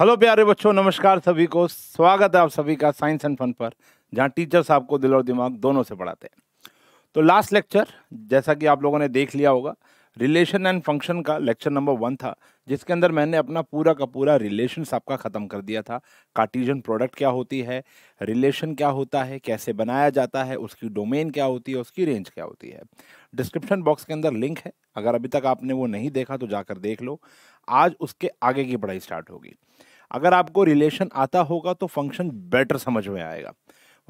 Hello प्यारे बच्चों नमस्कार सभी को स्वागत है आप सभी का साइंस एंड फन पर जहाँ टीचर्स आपको दिल और दिमाग दोनों से पढ़ाते हैं तो लास्ट लेक्चर जैसा कि आप लोगों ने देख लिया होगा रिलेशन एंड फंक्शन का लेक्चर नंबर वन था जिसके अंदर मैंने अपना पूरा का पूरा रिलेशन आपका ख़त्म कर दिया था कार्टिजन प्रोडक्ट क्या होती है रिलेशन क्या होता है कैसे बनाया जाता है उसकी डोमेन क्या होती है उसकी रेंज क्या होती है डिस्क्रिप्शन बॉक्स के अंदर लिंक है अगर अभी तक आपने वो नहीं देखा तो जाकर देख लो आज उसके आगे की पढ़ाई स्टार्ट होगी अगर आपको रिलेशन आता होगा तो फंक्शन बेटर समझ में आएगा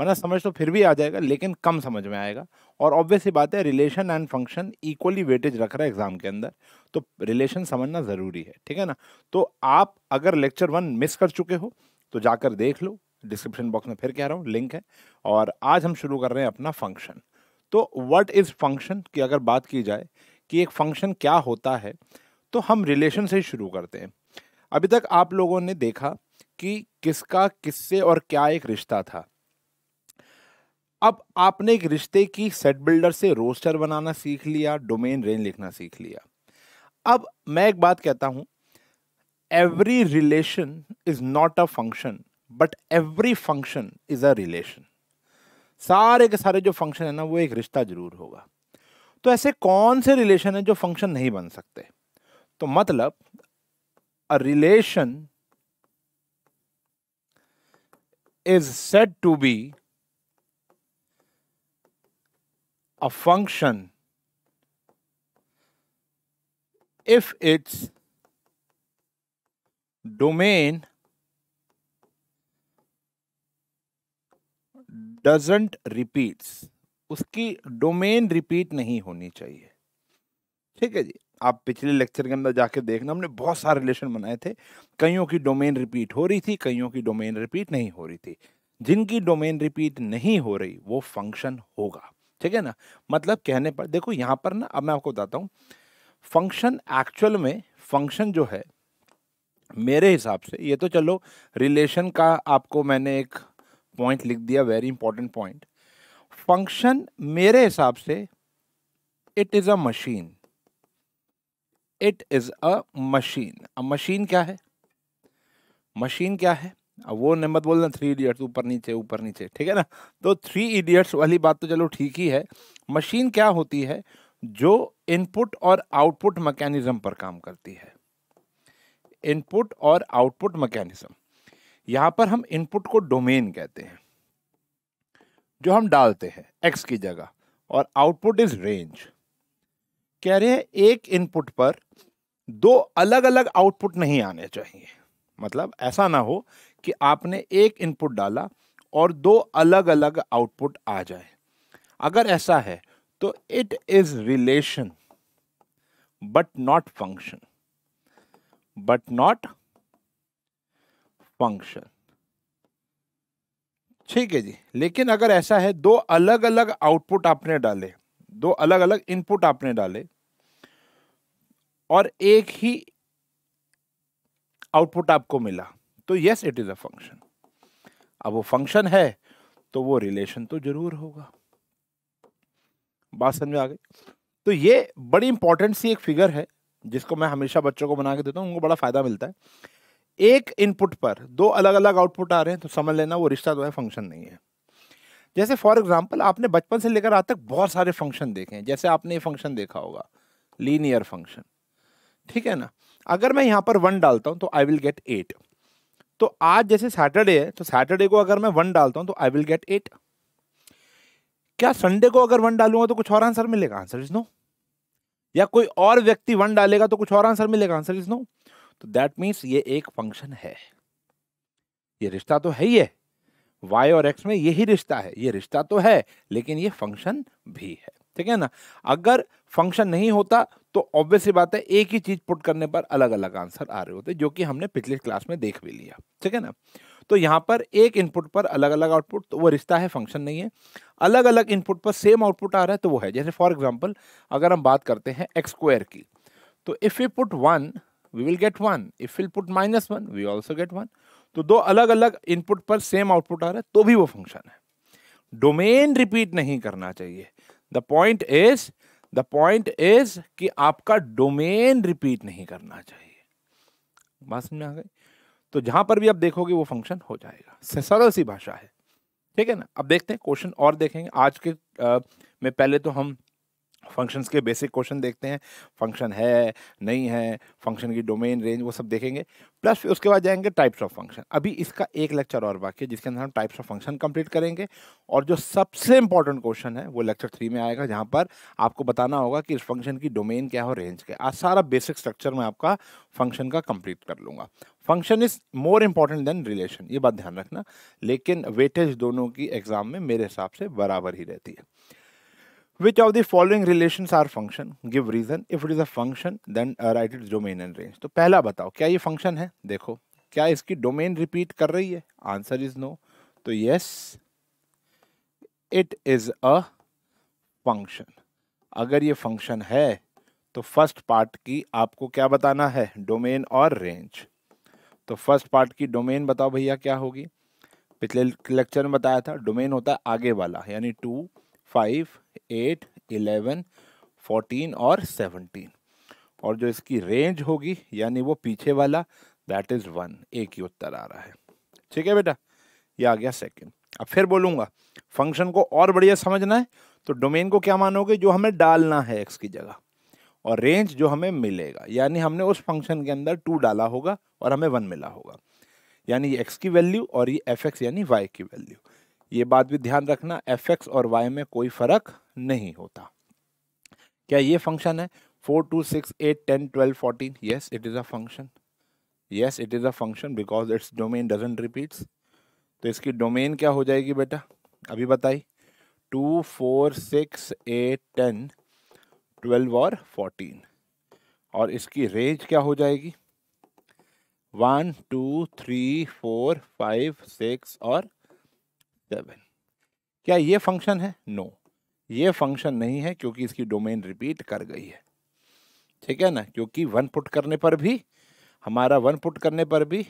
वरना समझ तो फिर भी आ जाएगा लेकिन कम समझ में आएगा और ऑब्वियस ही बात है relation and function equally weightage रख रहा है एग्जाम के अंदर तो रिलेशन समझना ज़रूरी है ठीक है ना तो आप अगर लेक्चर वन मिस कर चुके हो तो जाकर देख लो डिस्क्रिप्शन बॉक्स में फिर कह रहा हूँ लिंक है और आज हम शुरू कर रहे हैं अपना फंक्शन तो वट इज़ फंक्शन की अगर बात की जाए कि एक फंक्शन क्या होता है तो हम रिलेशन से ही शुरू करते हैं अभी तक आप लोगों ने देखा कि किसका किससे और क्या एक रिश्ता था अब आपने एक रिश्ते की सेट बिल्डर से रोस्टर बनाना सीख लिया डोमेन रेंज लिखना सीख लिया अब मैं एक बात कहता हूं every relation is not a function but every function is a relation सारे के सारे जो फंक्शन है ना वो एक रिश्ता जरूर होगा तो ऐसे कौन से रिलेशन है जो फंक्शन नहीं बन सकते तो मतलब a relation is said to be a function if its domain doesn't repeats उसकी डोमेन रिपीट नहीं होनी चाहिए ठीक है जी आप पिछले लेक्चर के अंदर जाके देखना हमने बहुत सारे रिलेशन बनाए थे कईयों की डोमेन रिपीट हो रही थी कईयों की डोमेन रिपीट नहीं हो रही थी जिनकी डोमेन रिपीट नहीं हो रही वो फंक्शन होगा ठीक है ना मतलब कहने पर देखो यहाँ पर ना अब मैं आपको बताता हूँ फंक्शन एक्चुअल में फंक्शन जो है मेरे हिसाब से ये तो चलो रिलेशन का आपको मैंने एक पॉइंट लिख दिया वेरी इंपॉर्टेंट पॉइंट फंक्शन मेरे हिसाब से it is a machine it is a machine a machine क्या है मशीन क्या है अब वो नहीं बोलना थ्री इडियट्स ऊपर नीचे ऊपर नीचे ठीक है ना तो थ्री इडियट्स वाली बात तो चलो ठीक ही है मशीन क्या होती है जो इनपुट और आउटपुट मैकेनिज्म पर काम करती है इनपुट और आउटपुट मैकेनिज्म यहां पर हम इनपुट को डोमेन कहते हैं जो हम डालते हैं एक्स की जगह और आउटपुट इज रेंज कह रहे हैं एक इनपुट पर दो अलग अलग आउटपुट नहीं आने चाहिए मतलब ऐसा ना हो कि आपने एक इनपुट डाला और दो अलग अलग आउटपुट आ जाए अगर ऐसा है तो it is relation but not function but not function ठीक है जी लेकिन अगर ऐसा है दो अलग अलग आउटपुट आपने डाले दो अलग अलग इनपुट आपने डाले और एक ही आउटपुट आपको मिला तो yes it is a function अब वो फंक्शन है तो वो रिलेशन तो जरूर होगा बात समझ आ गई तो ये बड़ी इंपॉर्टेंट सी एक फिगर है जिसको मैं हमेशा बच्चों को बना के देता हूँ उनको बड़ा फायदा मिलता है एक इनपुट पर दो अलग अलग आउटपुट आ रहे हैं तो समझ लेना वो रिश्ता तो है फंक्शन नहीं है जैसे फॉर एग्जाम्पल आपने बचपन से लेकर आज तक बहुत सारे फंक्शन देखे हैं जैसे आपने ये फंक्शन देखा होगा लीनियर फंक्शन ठीक है ना अगर मैं यहाँ पर वन डालता हूँ तो आई विल गेट एट तो आज जैसे सैटरडे है तो सैटरडे को अगर मैं वन डालता हूँ तो आई विल गेट एट क्या संडे को अगर वन डालूंगा तो कुछ और आंसर मिलेगा आंसर इज नो या कोई और व्यक्ति वन डालेगा तो कुछ और आंसर मिलेगा आंसर इज नो तो दैट मीन्स ये एक फंक्शन है ये रिश्ता तो है ही है वाई और एक्स में यही रिश्ता है ये रिश्ता तो है लेकिन ये फंक्शन भी है ठीक है ना अगर फंक्शन नहीं होता तो ऑब्वियस सी बात है एक ही चीज पुट करने पर अलग अलग आंसर आ रहे होते जो कि हमने पिछले क्लास में देख भी लिया ठीक है ना तो यहाँ पर एक इनपुट पर अलग अलग आउटपुट तो वो रिश्ता है फंक्शन नहीं है अलग अलग इनपुट पर सेम आउटपुट आ रहा है तो वो है जैसे फॉर एग्जाम्पल अगर हम बात करते हैं एक्स स्क्वायर की तो if you put one we will get one if you put minus one we also get one तो दो अलग अलग इनपुट पर सेम आउटपुट आ रहा है तो भी वो फंक्शन है डोमेन रिपीट नहीं करना चाहिए the point is the point is कि आपका डोमेन रिपीट नहीं करना चाहिए बात समझ में आ गई तो जहां पर भी आप देखोगे वो फंक्शन हो जाएगा सरल सी भाषा है ठीक है ना अब देखते हैं क्वेश्चन और देखेंगे आज के आ, में पहले तो हम फंक्शंस के बेसिक क्वेश्चन देखते हैं फंक्शन है नहीं है फंक्शन की डोमेन रेंज वो सब देखेंगे प्लस फिर उसके बाद जाएंगे टाइप्स ऑफ फंक्शन अभी इसका एक लेक्चर और बाकी है जिसके अंदर हम टाइप्स ऑफ फंक्शन कंप्लीट करेंगे और जो सबसे इंपॉर्टेंट क्वेश्चन है वो लेक्चर थ्री में आएगा जहाँ पर आपको बताना होगा कि इस फंक्शन की डोमेन क्या हो रेंज क्या आज सारा बेसिक स्ट्रक्चर मैं आपका फंक्शन का कंप्लीट कर लूँगा function is more important than relation ये बात ध्यान रखना लेकिन वेटेज दोनों की एग्ज़ाम में मेरे हिसाब से बराबर ही रहती है Which of the following relations are function? Give reason. If it is a function, then write its domain and range. तो पहला बताओ क्या ये function है देखो क्या इसकी domain repeat कर रही है Answer is no. तो yes, it is a function. अगर ये function है तो first part की आपको क्या बताना है domain और range. तो फर्स्ट पार्ट की डोमेन बताओ भैया क्या होगी पिछले लेक्चर में बताया था डोमेन होता है आगे वाला यानी two five eight eleven fourteen और सेवनटीन और जो इसकी रेंज होगी यानी वो पीछे वाला दैट इज वन एक ही उत्तर आ रहा है ठीक है बेटा ये आ गया सेकंड अब फिर बोलूँगा फंक्शन को और बढ़िया समझना है तो डोमेन को क्या मानोगे जो हमें डालना है एक्स की जगह और रेंज जो हमें मिलेगा यानी हमने उस फंक्शन के अंदर टू डाला होगा और हमें वन मिला होगा यानी ये एक्स की वैल्यू और ये एफ एक्स यानी वाई की वैल्यू ये बात भी ध्यान रखना एफ एक्स और वाई में कोई फर्क नहीं होता क्या ये फंक्शन है four two six eight ten twelve fourteen yes it is a function yes it is a function because it's domain doesn't repeats तो इसकी डोमेन क्या हो जाएगी बेटा अभी बताई two four six eight ten twelve और फोर्टीन और इसकी रेंज क्या हो जाएगी one two three four five six और सेवन क्या ये फंक्शन है नो no. ये फंक्शन नहीं है क्योंकि इसकी डोमेन रिपीट कर गई है ठीक है ना क्योंकि वन पुट करने पर भी हमारा वन पुट करने पर भी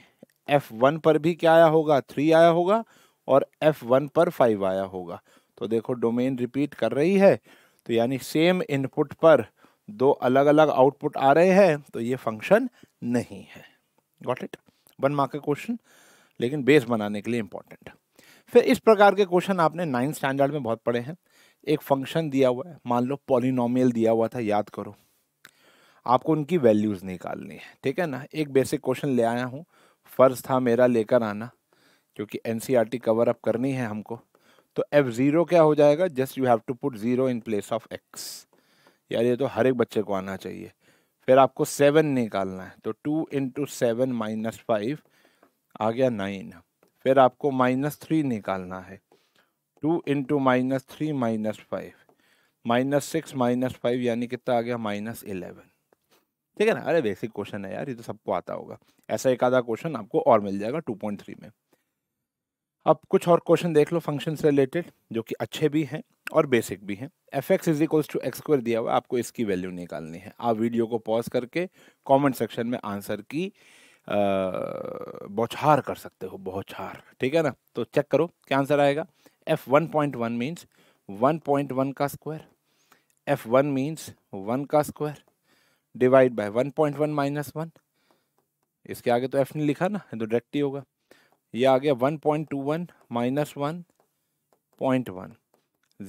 एफ वन पर भी क्या आया होगा थ्री आया होगा और एफ वन पर फाइव आया होगा तो देखो डोमेन रिपीट कर रही है तो यानी सेम इनपुट पर दो अलग अलग आउटपुट आ रहे हैं तो ये फंक्शन नहीं है got it one mark question लेकिन बेस बनाने के लिए इंपॉर्टेंट फिर इस प्रकार के क्वेश्चन आपने नाइन्थ स्टैंडर्ड में बहुत पढ़े हैं एक फंक्शन दिया हुआ है मान लो पॉलिनोमियल दिया हुआ था याद करो आपको उनकी वैल्यूज़ निकालनी है ठीक है ना एक बेसिक क्वेश्चन ले आया हूँ फ़र्ज़ था मेरा लेकर आना क्योंकि एन कवर अप करनी है हमको तो एफ ज़ीरो क्या हो जाएगा just you have to put zero in place of X यार ये तो हर एक बच्चे को आना चाहिए फिर आपको सेवन निकालना है तो two into seven minus five आ गया नाइन फिर आपको माइनस थ्री निकालना है two into minus three minus five minus six minus five यानी कितना आ गया माइनस इलेवन ठीक है ना अरे बेसिक क्वेश्चन है यार ये तो सबको आता होगा ऐसा एक आधा क्वेश्चन आपको और मिल जाएगा टू पॉइंट थ्री में अब कुछ और क्वेश्चन देख लो फंक्शन से रिलेटेड जो कि अच्छे भी हैं और बेसिक भी हैं F x is equals to x square दिया हुआ आपको इसकी वैल्यू निकालनी है आप वीडियो को पॉज करके कमेंट सेक्शन में आंसर की बौछार कर सकते हो बौछार ठीक है ना तो चेक करो क्या आंसर आएगा F one point one means one point one का square F one means one का square divide by one point one minus one इसके आगे तो एफ नहीं लिखा ना तो डायरेक्ट ही होगा ये आ गया one point two one minus one point one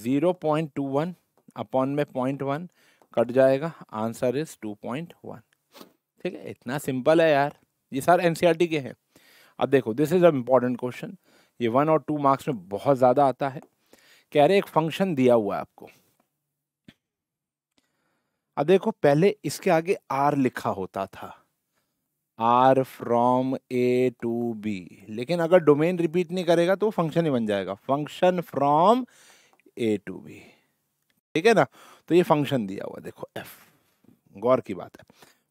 zero point two one upon में पॉइंट वन कट जाएगा answer is two point one ठीक है इतना सिंपल है यार ये सारे एन e के हैं अब देखो this is a important question ये वन और टू मार्क्स में बहुत ज़्यादा आता है कह रहे एक फंक्शन दिया हुआ है आपको अब देखो पहले इसके आगे आर लिखा होता था R from A to B लेकिन अगर डोमेन रिपीट नहीं करेगा तो फंक्शन ही बन जाएगा function from A to B ठीक है ना तो ये फंक्शन दिया हुआ देखो एफ गौर की बात है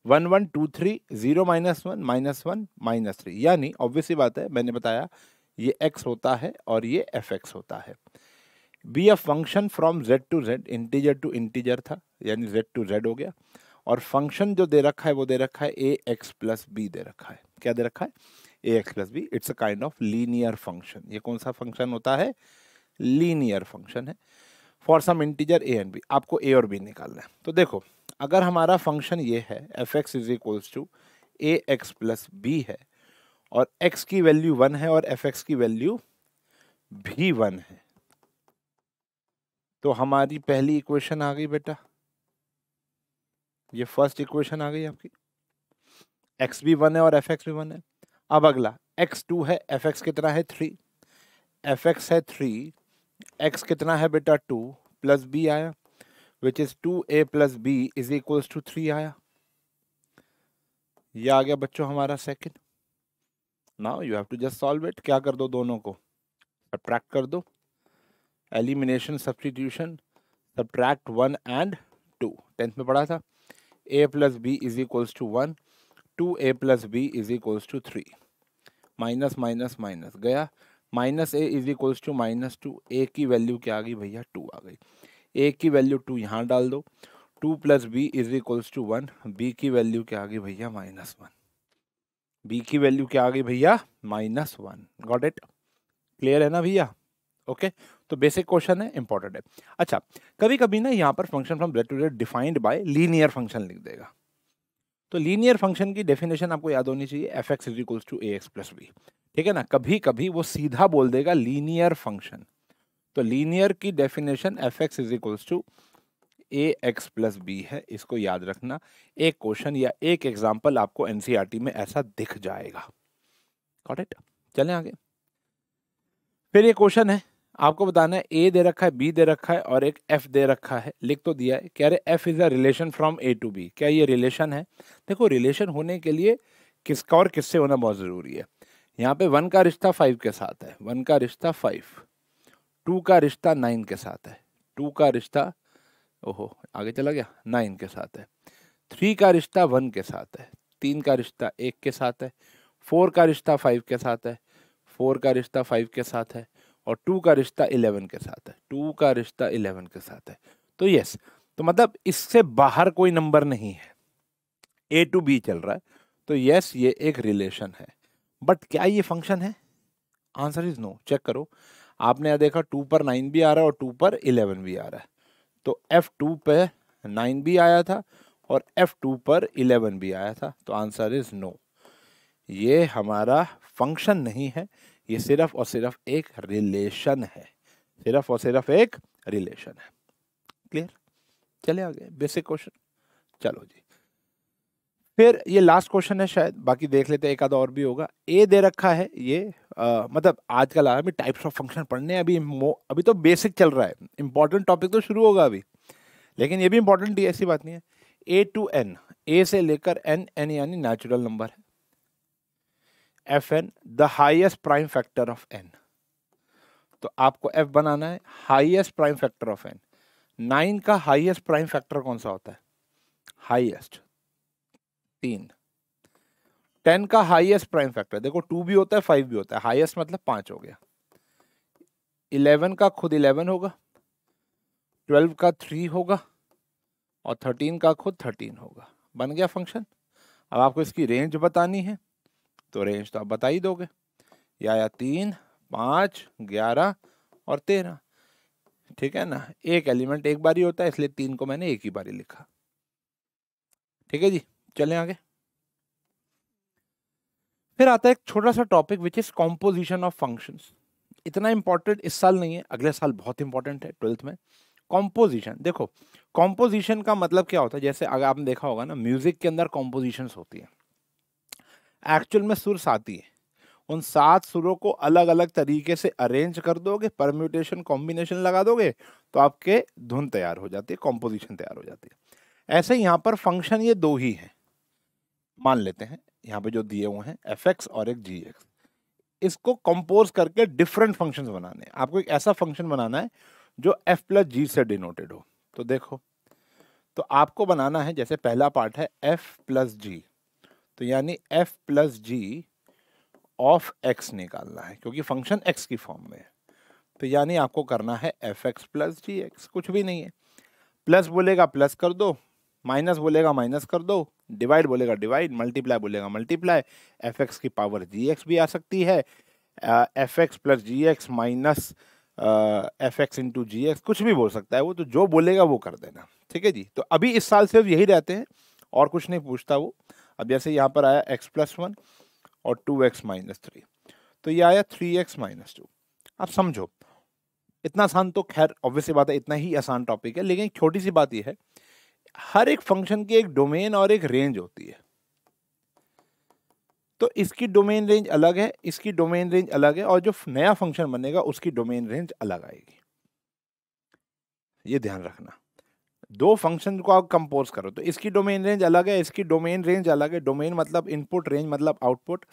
one one two three zero minus one minus one minus three यानी ऑब्वियसली बात है मैंने बताया ये एक्स होता है और ये एफ एक्स होता है be a function from Z to Z integer to integer था यानी जेड टू जेड हो गया और फंक्शन जो दे रखा है वो दे रखा है ए एक्स प्लस बी दे रखा है क्या दे रखा है ए X plus B it's a kind of linear function ये कौन सा फंक्शन होता है लीनियर फंक्शन है for some integer A and B आपको ए और बी निकालना है तो देखो अगर हमारा फंक्शन ये है F x is equals to A X plus B है और एक्स की वैल्यू वन है और एफ एक्स की वैल्यू भी वन है तो हमारी पहली इक्वेशन आ गई बेटा ये फर्स्ट इक्वेशन आ गई आपकी एक्स भी वन है और एफ एक्स भी वन है अब अगला एक्स टू है एफ एक्स कितना है थ्री एफ एक्स है थ्री एक्स कितना है बेटा टू प्लस बी आया which is two A plus B is equals to three आया ये आ गया बच्चों हमारा second now you have to just solve it क्या कर दो दोनों को अट्रैक्ट कर दो elimination substitution subtract one and two tenth में पढ़ा था A plus B is equals to one two A plus B is equals to three minus minus minus गया minus A is equals to minus two A की value क्या आ गई भैया to आ गई ए की वैल्यू टू यहाँ डाल दो two plus B is equals to one B की वैल्यू क्या आ गई भैया माइनस वन बी की वैल्यू क्या आ गई भैया minus one got it clear है ना भैया ओके okay? तो बेसिक क्वेश्चन है इंपॉर्टेंट है अच्छा कभी कभी ना यहाँ पर function from rate to rate defined by linear function लिख देगा तो लीनियर फंक्शन की डेफिनेशन आपको याद होनी चाहिए F x is equals to A X plus B ठीक है ना कभी कभी वो सीधा बोल देगा लीनियर फंक्शन तो लीनियर की definition F x is equals to A X plus B है इसको याद रखना एक क्वेश्चन या एक एग्जाम्पल आपको एनसीईआरटी e में ऐसा दिख जाएगा गॉट इट चलें आगे फिर ये क्वेश्चन है आपको बताना है ए दे रखा है बी दे रखा है और एक एफ दे रखा है लिख तो दिया है कह रहे F is a relation from A to B क्या ये रिलेशन है देखो रिलेशन होने के लिए किसका और किससे होना बहुत ज़रूरी है यहाँ पे वन का रिश्ता फाइव के साथ है वन का रिश्ता फाइव टू का रिश्ता नाइन के साथ है टू का रिश्ता ओहो आगे चला गया नाइन के साथ है थ्री का रिश्ता वन के साथ है तीन का रिश्ता एक के साथ है फोर का रिश्ता फाइव के साथ है फोर का रिश्ता फाइव के साथ है और टू का रिश्ता इलेवन के साथ है टू का रिश्ता इलेवन के साथ है तो यस तो मतलब इससे बाहर कोई नंबर नहीं है ए टू बी चल रहा है तो यस ये एक रिलेशन है बट क्या ये फंक्शन है आंसर इज नो चेक करो आपने यहाँ देखा टू पर नाइन भी आ रहा है और टू पर इलेवन भी आ रहा है तो एफ टू पर नाइन भी आया था और एफ टू पर इलेवन भी आया था तो आंसर इज़ नो ये हमारा फंक्शन नहीं है ये सिर्फ और सिर्फ एक रिलेशन है सिर्फ और सिर्फ एक रिलेशन है क्लियर चले आगे बेसिक क्वेश्चन चलो जी फिर ये लास्ट क्वेश्चन है शायद बाकी देख लेते हैं एक आधा और भी होगा ए दे रखा है ये आ, मतलब आजकल आ अभी टाइप्स ऑफ फंक्शन पढ़ने अभी अभी तो बेसिक चल रहा है इंपॉर्टेंट टॉपिक तो शुरू होगा अभी लेकिन ये भी इंपॉर्टेंट ही ऐसी बात नहीं है ए टू एन ए से लेकर एन एन यानी नेचुरल नंबर है F N the highest prime factor of N तो आपको एफ बनाना है highest prime factor of N nine का हाइएस्ट प्राइम फैक्टर कौन सा होता है हाइएस्ट तीन टेन का हाईएस्ट प्राइम फैक्टर देखो टू भी होता है फाइव भी होता है हाईएस्ट मतलब पांच हो गया इलेवन का खुद इलेवन होगा ट्वेल्व का थ्री होगा और थर्टीन का खुद थर्टीन होगा बन गया फंक्शन अब आपको इसकी रेंज बतानी है तो रेंज तो आप बता ही दोगे या या तीन पाँच ग्यारह और तेरह ठीक है ना एक एलिमेंट एक बार ही होता है इसलिए तीन को मैंने एक ही बार ही लिखा ठीक है जी चलें आगे फिर आता है एक छोटा सा topic which is composition of functions इतना इंपॉर्टेंट इस साल नहीं है अगले साल बहुत इंपॉर्टेंट है ट्वेल्थ में कॉम्पोजिशन देखो कॉम्पोजिशन का मतलब क्या होता है जैसे अगर आपने देखा होगा ना म्यूजिक के अंदर कॉम्पोजिशन होती है एक्चुअल में सुर साती है उन सात सुरों को अलग अलग तरीके से अरेंज कर दोगे परम्यूटेशन कॉम्बिनेशन लगा दोगे तो आपके धुन तैयार हो जाती है कॉम्पोजिशन तैयार हो जाती है ऐसे यहाँ पर फंक्शन ये दो ही हैं मान लेते हैं यहाँ पे जो दिए हुए हैं एफ एक्स और एक जी एक्स इसको कंपोज करके डिफरेंट फंक्शन बनाने हैं आपको एक ऐसा फंक्शन बनाना है जो एफ प्लस जी से डिनोटेड हो तो देखो तो आपको बनाना है जैसे पहला पार्ट है एफ प्लस जी तो यानी F plus G of X निकालना है क्योंकि फंक्शन एक्स की फॉर्म में है तो यानी आपको करना है F X plus G X कुछ भी नहीं है प्लस बोलेगा प्लस कर दो माइनस बोलेगा माइनस कर दो डिवाइड बोलेगा डिवाइड मल्टीप्लाई बोलेगा मल्टीप्लाई एफ एक्स की पावर जी एक्स भी आ सकती है F X plus G X minus F X into G X कुछ भी बोल सकता है वो तो जो बोलेगा वो कर देना ठीक है जी तो अभी इस साल सिर्फ यही रहते हैं और कुछ नहीं पूछता वो अब जैसे यहाँ पर आया एक्स प्लस वन और टू एक्स माइनस थ्री तो ये आया थ्री एक्स माइनस टू आप समझो इतना आसान तो खैर ऑब्वियसली बात है इतना ही आसान टॉपिक है लेकिन छोटी सी बात यह है हर एक फंक्शन की एक डोमेन और एक रेंज होती है तो इसकी डोमेन रेंज अलग है इसकी डोमेन रेंज अलग है और जो नया फंक्शन बनेगा उसकी डोमेन रेंज अलग आएगी ये ध्यान रखना दो फंक्शन को आप कंपोज करो तो इसकी डोमेन रेंज अलग है इसकी डोमेन रेंज अलग है डोमेन मतलब इनपुट रेंज मतलब आउटपुट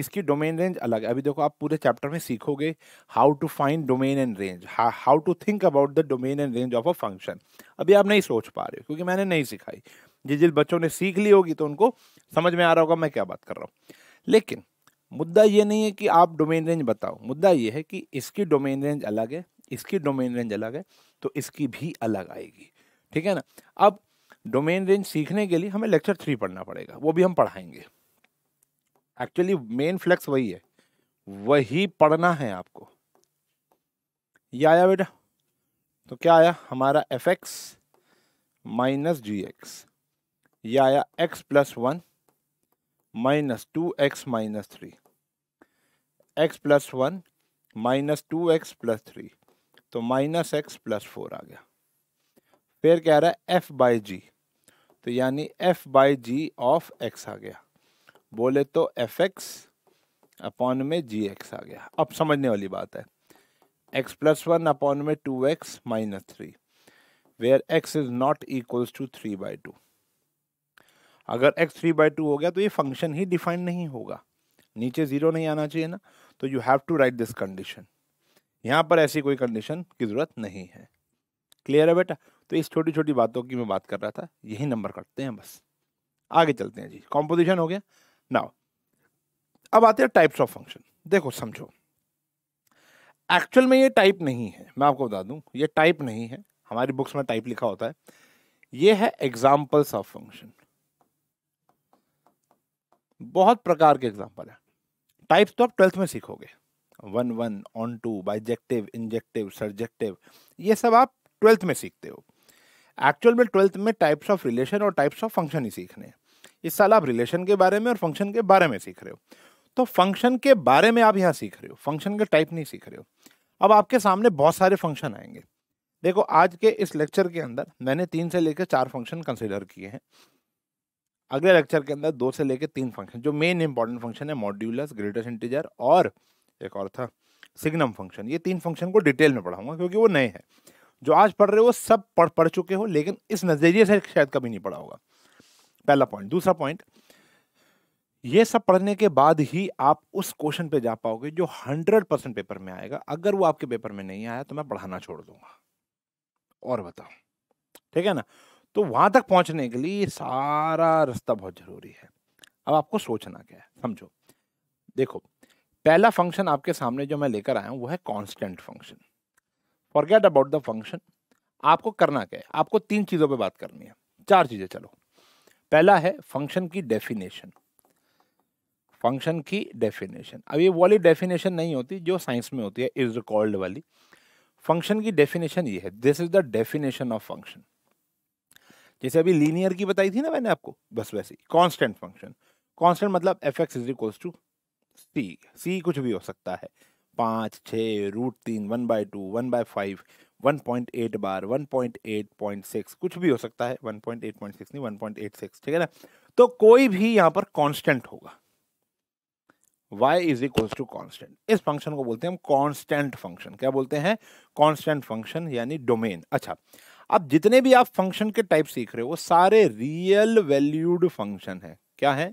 इसकी डोमेन रेंज अलग है अभी देखो आप पूरे चैप्टर में सीखोगे how to find domain and range how to think about the domain and range of a function अभी आप नहीं सोच पा रहे हो क्योंकि मैंने नहीं सिखाई जिस जिस बच्चों ने सीख ली होगी तो उनको समझ में आ रहा होगा मैं क्या बात कर रहा हूँ लेकिन मुद्दा ये नहीं है कि आप डोमेन रेंज बताओ मुद्दा ये है कि इसकी डोमेन रेंज अलग है इसकी डोमेन रेंज अलग है तो इसकी भी अलग आएगी ठीक है ना अब डोमेन रेंज सीखने के लिए हमें लेक्चर थ्री पढ़ना पड़ेगा वो भी हम पढ़ाएंगे एक्चुअली मेन फ्लेक्स वही है वही पढ़ना है आपको ये आया बेटा तो क्या आया हमारा F X minus G X ये आया X plus one minus two X minus three X plus one minus two X plus three तो माइनस एक्स प्लस फोर आ गया फिर क्या आ रहा है एफ बाई जी तो यानी F by G of X आ गया बोले तो एफ एक्स अपॉन में जी एक्स आ गया अब समझने वाली बात है एक्स प्लस वन अपॉन में two X minus three where X is not equals to three by two अगर एक्स थ्री बाई टू हो गया तो ये फंक्शन ही डिफाइन नहीं होगा नीचे ज़ीरो नहीं आना चाहिए ना तो you have to write this condition यहाँ पर ऐसी कोई कंडीशन की ज़रूरत नहीं है क्लियर है बेटा तो इस छोटी छोटी बातों की मैं बात कर रहा था यही नंबर कटते हैं बस आगे चलते हैं जी कॉम्पोजिशन हो गया नाउ अब आते हैं टाइप्स ऑफ फंक्शन देखो समझो एक्चुअल में ये टाइप नहीं है मैं आपको बता दूं ये टाइप नहीं है हमारी बुक्स में टाइप लिखा होता है ये है एग्जाम्पल्स ऑफ फंक्शन बहुत प्रकार के एग्जाम्पल है टाइप्स तो आप ट्वेल्थ में सीखोगे one one onto bijective injective surjective ये सब आप ट्वेल्थ में सीखते हो एक्चुअल में ट्वेल्थ में टाइप्स ऑफ रिलेशन और टाइप्स ऑफ फंक्शन ही सीखने हैं इस साल आप रिलेशन के बारे में और फंक्शन के बारे में सीख रहे हो तो फंक्शन के बारे में आप यहाँ सीख रहे हो फंक्शन के टाइप नहीं सीख रहे हो अब आपके सामने बहुत सारे फंक्शन आएंगे देखो आज के इस लेक्चर के अंदर मैंने तीन से लेकर चार फंक्शन कंसिडर किए हैं अगले लेक्चर के अंदर दो से लेकर तीन फंक्शन जो मेन इंपॉर्टेंट फंक्शन है मॉड्यूलस ग्रेटेस्ट इंटीजर और एक और था सिग्नम फंक्शन ये तीन फंक्शन को डिटेल में पढ़ाऊंगा क्योंकि वो नए हैं जो आज पढ़ रहे हो सब पढ़ पढ़ चुके हो लेकिन इस नज़रिए से शायद कभी नहीं पढ़ा होगा पहला पॉइंट दूसरा पॉइंट ये सब पढ़ने के बाद ही आप उस क्वेश्चन पे जा पाओगे जो हंड्रेड परसेंट पेपर में आएगा अगर वो आपके पेपर में नहीं आया तो मैं पढ़ाना छोड़ दूंगा और बताओ ठीक है ना तो वहां तक पहुंचने के लिए सारा रास्ता बहुत जरूरी है अब आपको सोचना क्या है समझो देखो पहला फंक्शन आपके सामने जो मैं लेकर आया हूँ वो है constant function forget about the function आपको करना क्या है आपको तीन चीज़ों पे बात करनी है चार चीज़ें चलो पहला है फंक्शन की डेफिनेशन फंक्शन की डेफिनेशन अब ये वाली डेफिनेशन नहीं होती जो साइंस में होती है इज कॉल्ड वाली फंक्शन की डेफिनेशन ये है this is the definition of function जैसे अभी लीनियर की बताई थी ना मैंने आपको बस वैसे ही कॉन्स्टेंट फंक्शन कॉन्स्टेंट मतलब f x is equals to c c कुछ भी हो सकता है पाँच छः रूट तीन one by two one by five one point eight bar one point eight point six कुछ भी हो सकता है one point eight point six नहीं वन पॉइंट एट सिक्स ठीक है ना तो कोई भी यहाँ पर कांस्टेंट होगा y is equals to constant इस फंक्शन को बोलते हैं हम कांस्टेंट फंक्शन क्या बोलते हैं कांस्टेंट फंक्शन यानी डोमेन अच्छा अब जितने भी आप फंक्शन के टाइप सीख रहे हो वो सारे रियल वैल्यूड फंक्शन है क्या है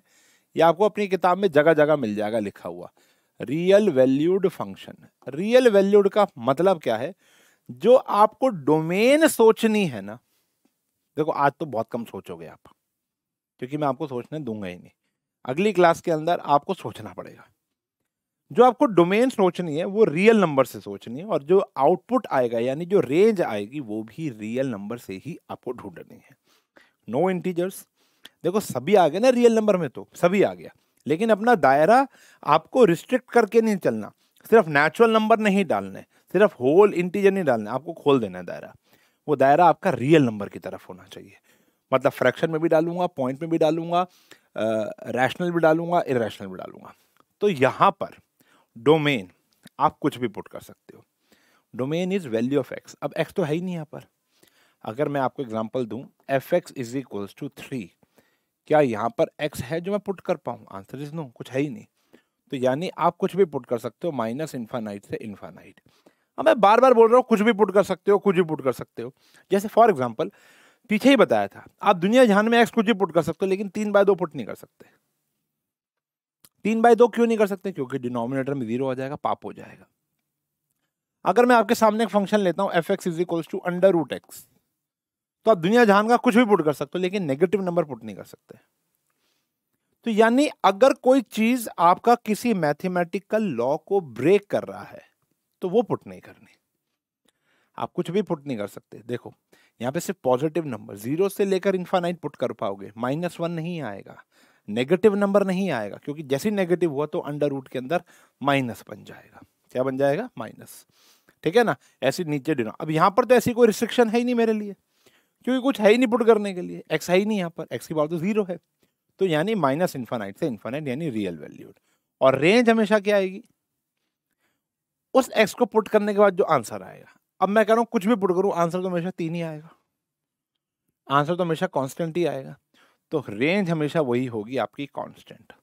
ये आपको अपनी किताब में जगह जगह मिल जाएगा लिखा हुआ real valued function real valued का मतलब क्या है जो आपको डोमेन सोचनी है ना देखो आज तो बहुत कम सोचोगे आप क्योंकि मैं आपको सोचने दूंगा ही नहीं अगली क्लास के अंदर आपको सोचना पड़ेगा जो आपको डोमेन सोचनी है वो रियल नंबर से सोचनी है और जो आउटपुट आएगा यानी जो रेंज आएगी वो भी रियल नंबर से ही आपको ढूंढनी है नो no इंटीजर्स देखो सभी आ गए ना रियल नंबर में तो सभी आ गया लेकिन अपना दायरा आपको रिस्ट्रिक्ट करके नहीं चलना सिर्फ नेचुरल नंबर नहीं डालने सिर्फ होल इंटीजर नहीं डालना आपको खोल देना है दायरा वो दायरा आपका रियल नंबर की तरफ होना चाहिए मतलब फ्रैक्शन में भी डालूंगा पॉइंट में भी डालूंगा रैशनल भी डालूंगा इरेशनल भी डालूंगा तो यहाँ पर डोमेन आप कुछ भी पुट कर सकते हो domain is value of x अब एक्स तो है ही नहीं यहाँ पर अगर मैं आपको एग्जाम्पल दूँ f x is equals to three क्या यहाँ पर एक्स है जो मैं पुट कर पाऊँ आंसर इज नो कुछ है ही नहीं तो यानी आप कुछ भी पुट कर सकते हो माइनस इन्फानाइट से इन्फानाइट अब मैं बार बार बोल रहा हूँ कुछ भी पुट कर सकते हो कुछ भी पुट कर सकते हो जैसे फॉर एग्जाम्पल पीछे ही बताया था आप दुनिया जहान में एक्स कुछ भी पुट कर सकते हो लेकिन तीन बाय दो पुट नहीं कर सकते तीन बाय दो क्यों नहीं कर सकते क्योंकि डिनोमिनेटर में जीरो हो जाएगा पाप हो जाएगा अगर मैं आपके सामने एक फंक्शन लेता हूँ f x is equals to under root x तो आप दुनिया जहान का कुछ भी पुट कर सकते हो लेकिन नेगेटिव नंबर पुट नहीं कर सकते तो यानी अगर कोई चीज आपका किसी मैथमेटिकल लॉ को ब्रेक कर रहा है तो वो पुट नहीं करनी आप कुछ भी पुट नहीं कर सकते देखो यहाँ पे सिर्फ पॉजिटिव नंबर जीरो से लेकर इन्फानाइट पुट कर पाओगे माइनस वन नहीं आएगा नेगेटिव नंबर नहीं आएगा क्योंकि जैसे नेगेटिव हुआ तो अंडर रूट के अंदर माइनस बन जाएगा क्या बन जाएगा माइनस ठीक है ना ऐसी नीचे डिनो अब यहां पर तो ऐसी कोई रिस्ट्रिक्शन है ही नहीं मेरे लिए क्योंकि कुछ है ही नहीं पुट करने के लिए एक्स है ही नहीं यहाँ पर एक्स की पावर तो जीरो है तो यानी माइनस इन्फानाइट से इन्फानाइट यानी रियल वैल्यूड और रेंज हमेशा क्या आएगी उस एक्स को पुट करने के बाद जो आंसर आएगा अब मैं कह रहा हूँ कुछ भी पुट करूँ आंसर तो हमेशा तीन ही आएगा आंसर तो हमेशा कॉन्स्टेंट ही आएगा तो रेंज हमेशा वही होगी आपकी कॉन्स्टेंट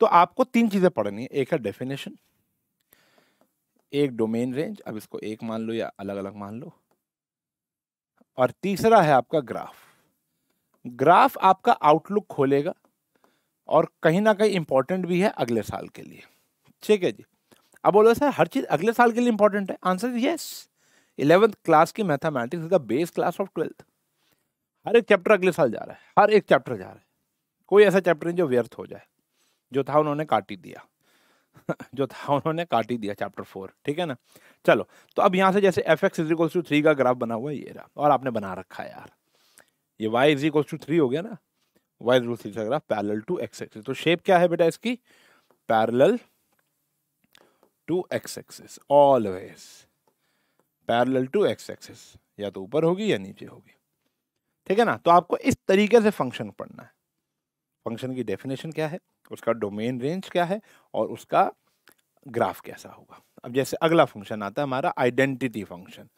तो आपको तीन चीज़ें पढ़नी है एक है डेफिनेशन एक डोमेन रेंज अब इसको एक मान लो या अलग अलग मान लो और तीसरा है आपका ग्राफ ग्राफ आपका आउटलुक खोलेगा और कहीं ना कहीं इंपॉर्टेंट भी है अगले साल के लिए ठीक है जी अब बोलो सर हर चीज़ अगले साल के लिए इंपॉर्टेंट है आंसर यस इलेवेंथ क्लास की मैथमेटिक्स का बेस क्लास ऑफ ट्वेल्थ हर एक चैप्टर अगले साल जा रहा है हर एक चैप्टर जा रहा है कोई ऐसा चैप्टर नहीं जो व्यर्थ हो जाए जो था उन्होंने काटी दिया जो था उन्होंने काट ही दिया चैप्टर फोर ठीक है ना चलो तो अब यहाँ से जैसे f x is equals to three का ग्राफ बना हुआ है ये रहा और आपने बना रखा है यार ये y is equals to three हो गया ना वाई इज थ्री का graph parallel to x axis तो शेप क्या है बेटा इसकी parallel to x axis always parallel to x axis या तो ऊपर होगी या नीचे होगी ठीक है ना तो आपको इस तरीके से फंक्शन पढ़ना है फंक्शन की डेफिनेशन क्या है उसका डोमेन रेंज क्या है और उसका ग्राफ कैसा होगा अब जैसे अगला फंक्शन आता है हमारा आइडेंटिटी फंक्शन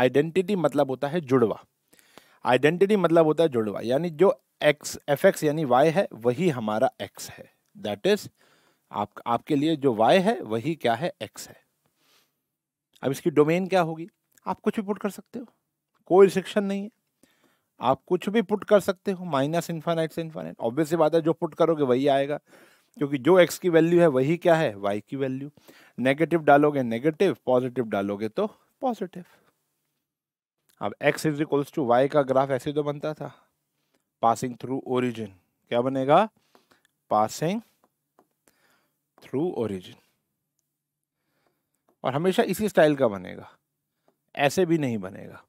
आइडेंटिटी मतलब होता है जुड़वा आइडेंटिटी मतलब होता है जुड़वा यानी जो एक्स एफ एक्स यानी वाई है वही हमारा एक्स है दैट इज आप आपके लिए जो वाई है वही क्या है एक्स है अब इसकी डोमेन क्या होगी आप कुछ भी पुट कर सकते हो कोई रिस्ट्रिक्शन नहीं है आप कुछ भी पुट कर सकते हो माइनस इन्फानाइट से इन्फानाइट ऑब्वियस बात है जो पुट करोगे वही आएगा क्योंकि जो एक्स की वैल्यू है वही क्या है वाई की वैल्यू नेगेटिव डालोगे नेगेटिव पॉजिटिव डालोगे तो पॉजिटिव अब x is equals to y का ग्राफ ऐसे तो बनता था पासिंग थ्रू ओरिजिन क्या बनेगा पासिंग थ्रू ओरिजिन और हमेशा इसी स्टाइल का बनेगा ऐसे भी नहीं बनेगा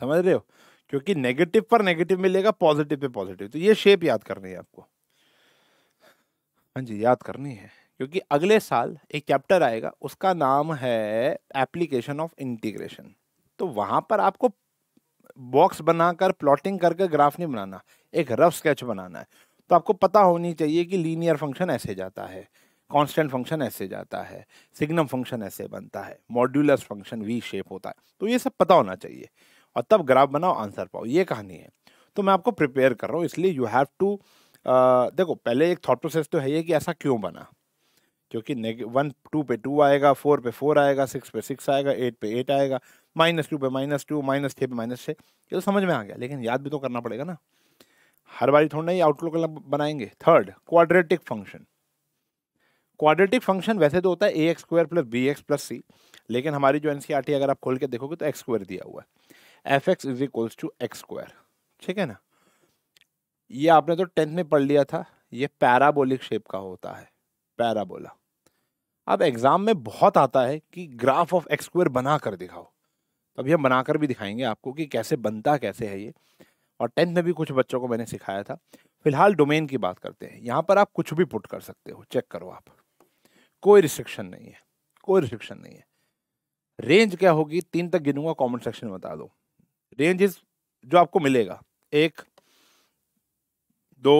समझ रहे हो क्योंकि नेगेटिव पर नेगेटिव मिलेगा पॉजिटिव पे पॉजिटिव तो ये शेप याद करनी है आपको हाँ जी याद करनी है क्योंकि अगले साल एक चैप्टर आएगा उसका नाम है एप्लीकेशन ऑफ इंटीग्रेशन तो वहाँ पर आपको बॉक्स बनाकर प्लॉटिंग करके ग्राफ नहीं बनाना एक रफ स्केच बनाना है तो आपको पता होनी चाहिए कि लीनियर फंक्शन ऐसे जाता है कांस्टेंट फंक्शन ऐसे जाता है सिग्नम फंक्शन ऐसे बनता है मॉड्यूलस फंक्शन वी शेप होता है तो ये सब पता होना चाहिए और तब ग्राफ बनाओ आंसर पाओ ये कहानी है तो मैं आपको प्रिपेयर कर रहा हूँ इसलिए यू हैव टू देखो पहले एक थॉट प्रोसेस तो है ये कि ऐसा क्यों बना क्योंकि वन टू पे टू आएगा फोर पे फोर आएगा सिक्स पे सिक्स आएगा एट पे एट आएगा माइनस टू पे माइनस टू माइनस थ्री पे माइनस छः ये तो समझ में आ गया लेकिन याद भी तो करना पड़ेगा ना हर बारी थोड़ा ही आउटलुक बनाएंगे third quadratic function quadratic function वैसे तो होता है ए x square plus b x plus c लेकिन हमारी जो एन सी आर टी अगर आप खोल के देखोगे तो एक्स स्क्वायर दिया हुआ है F x is equals to x square ठीक है ना ये आपने तो टेंथ में पढ़ लिया था ये पैराबोलिक शेप का होता है पैराबोला अब एग्ज़ाम में बहुत आता है कि ग्राफ ऑफ एक्स स्क्वायर बना कर दिखाओ अभी हम बनाकर भी दिखाएंगे आपको कि कैसे बनता कैसे है ये और टेंथ में भी कुछ बच्चों को मैंने सिखाया था फिलहाल डोमेन की बात करते हैं यहाँ पर आप कुछ भी पुट कर सकते हो चेक करो आप कोई रिस्ट्रिक्शन नहीं है कोई रिस्ट्रिक्शन नहीं है रेंज क्या होगी तीन तक गिनूंगा कमेंट सेक्शन में बता दो रेंजेस जो आपको मिलेगा एक दो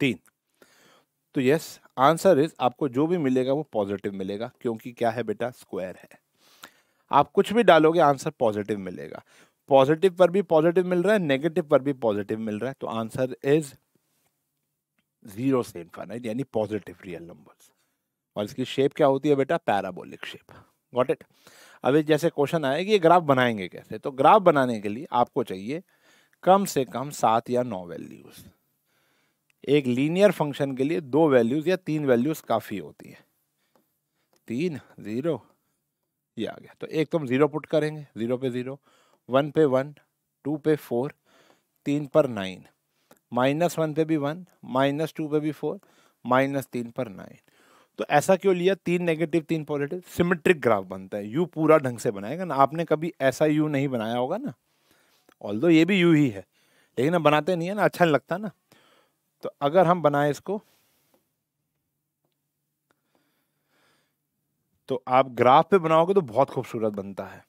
तीन तो यस आंसर इज आपको जो भी मिलेगा वो पॉजिटिव मिलेगा क्योंकि क्या है बेटा स्क्वायर है आप कुछ भी डालोगे आंसर पॉजिटिव मिलेगा पॉजिटिव पर भी पॉजिटिव मिल रहा है नेगेटिव पर भी पॉजिटिव मिल रहा है तो आंसर इज जीरो से इनफाइनाइट यानी पॉजिटिव रियल नंबर्स और इसकी शेप क्या होती है बेटा पैराबोलिक शेप गॉट इट अभी जैसे क्वेश्चन आया कि ये ग्राफ बनाएंगे कैसे तो ग्राफ बनाने के लिए आपको चाहिए कम से कम सात या नौ वैल्यूज एक लीनियर फंक्शन के लिए दो वैल्यूज या तीन वैल्यूज काफ़ी होती है तीन ज़ीरो ये आ गया तो एक तो हम ज़ीरो पुट करेंगे ज़ीरो पे ज़ीरो वन पे वन टू पे फोर तीन पर नाइन माइनस वन पे भी वन माइनस टू पे भी फोर माइनस तीन पर नाइन तो ऐसा क्यों लिया तीन नेगेटिव तीन पॉजिटिव सिमेट्रिक ग्राफ बनता है यू पूरा ढंग से बनाएगा ना आपने कभी ऐसा यू नहीं बनाया होगा ना ऑल ये भी यू ही है लेकिन हम बनाते नहीं है ना अच्छा नहीं लगता ना तो अगर हम बनाए इसको तो आप ग्राफ पे बनाओगे तो बहुत खूबसूरत बनता है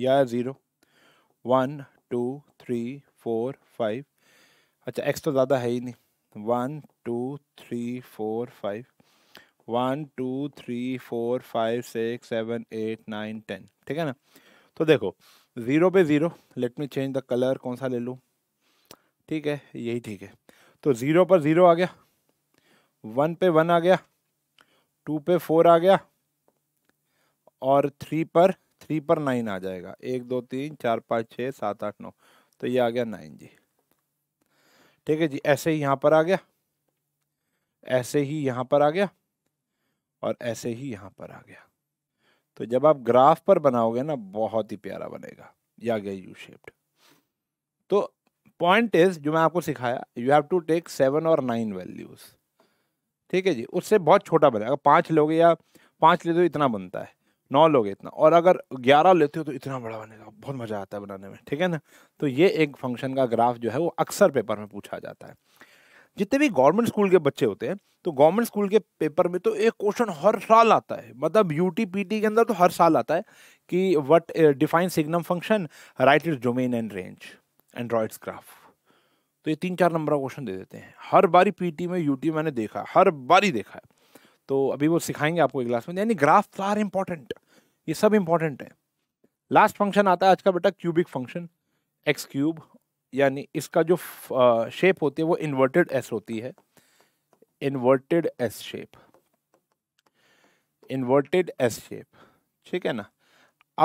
या zero one two three four five अच्छा एक्स तो ज़्यादा है ही नहीं one two three four five one two three four five six seven eight nine ten ठीक है ना तो देखो ज़ीरो पे zero let me change the colour कौन सा ले लूँ ठीक है यही ठीक है तो ज़ीरो पर ज़ीरो आ गया वन पे वन आ गया टू पे फोर आ गया और थ्री पर थ्री पर नाइन आ जाएगा एक दो तीन चार पाँच छः सात आठ नौ तो ये आ गया नाइन जी ठीक है जी ऐसे ही यहाँ पर आ गया ऐसे ही यहाँ पर आ गया और ऐसे ही यहाँ पर आ गया तो जब आप ग्राफ पर बनाओगे ना बहुत ही प्यारा बनेगा या गया यू शेप्ड तो पॉइंट इज जो मैं आपको सिखाया you have to take seven और नाइन वैल्यूज ठीक है जी उससे बहुत छोटा बनेगा पाँच लोगे या पाँच लेते हो इतना बनता है नौ लोगे इतना और अगर ग्यारह लेते हो तो इतना बड़ा बनेगा बहुत मज़ा आता है बनाने में ठीक है ना तो ये एक फंक्शन का ग्राफ जो है वो अक्सर पेपर में पूछा जाता है जितने भी गवर्नमेंट स्कूल के बच्चे होते हैं तो गवर्नमेंट स्कूल के पेपर में तो एक क्वेश्चन हर साल आता है मतलब पी टी के अंदर तो हर साल आता है कि what define signum function right is domain and range and its graph तो ये तीन चार नंबर का क्वेश्चन दे देते हैं हर बारी पीटी में यूटी मैंने देखा हर बारी देखा है तो अभी वो सिखाएंगे आपको एक क्लास में यानी ग्राफ आर इम्पॉर्टेंट ये सब इम्पॉर्टेंट है लास्ट फंक्शन आता है आज का बेटा क्यूबिक फंक्शन एक्स क्यूब यानी इसका जो शेप होती है वो इन्वर्टेड एस होती है inverted S shape inverted S shape ठीक है ना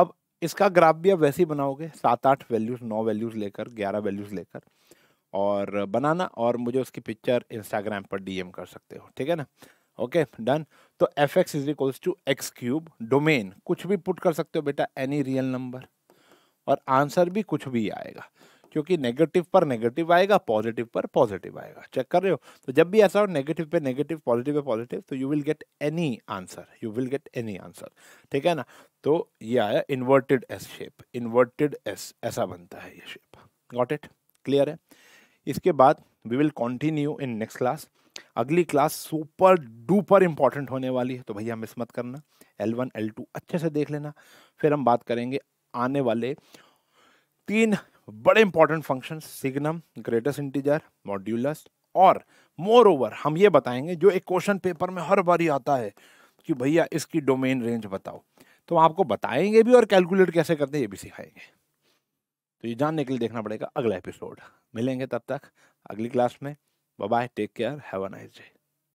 अब इसका ग्राफ भी आप वैसे ही बनाओगे सात आठ वैल्यूज नौ वैल्यूज लेकर ग्यारह वैल्यूज लेकर और बनाना और मुझे उसकी पिक्चर इंस्टाग्राम पर डीएम कर सकते हो ठीक है ना ओके डन तो f x is equals to x cube domain कुछ भी पुट कर सकते हो बेटा एनी रियल नंबर और आंसर भी कुछ भी आएगा क्योंकि नेगेटिव पर नेगेटिव आएगा पॉजिटिव पर पॉजिटिव आएगा चेक कर रहे हो तो जब भी ऐसा हो नेगेटिव पे नेगेटिव पॉजिटिव पे पॉजिटिव तो you will get any answer you will get any answer ठीक है ना तो ये आया inverted S shape inverted S ऐसा बनता है ये शेप गॉट इट क्लियर है इसके बाद we will continue in next class अगली क्लास सुपर डुपर इंपॉर्टेंट होने वाली है तो भैया मिस मत करना एल वन एल टू अच्छे से देख लेना फिर हम बात करेंगे आने वाले तीन बड़े important function signum greatest integer modulus और मोर ओवर हम ये बताएंगे जो एक क्वेश्चन पेपर में हर बार ही आता है कि भैया इसकी डोमेन रेंज बताओ तो हम आपको बताएंगे भी और कैलकुलेट कैसे करते हैं ये भी सिखाएंगे तो ये जानने के लिए देखना पड़ेगा अगला एपिसोड मिलेंगे तब तक अगली क्लास में bye take care have a nice day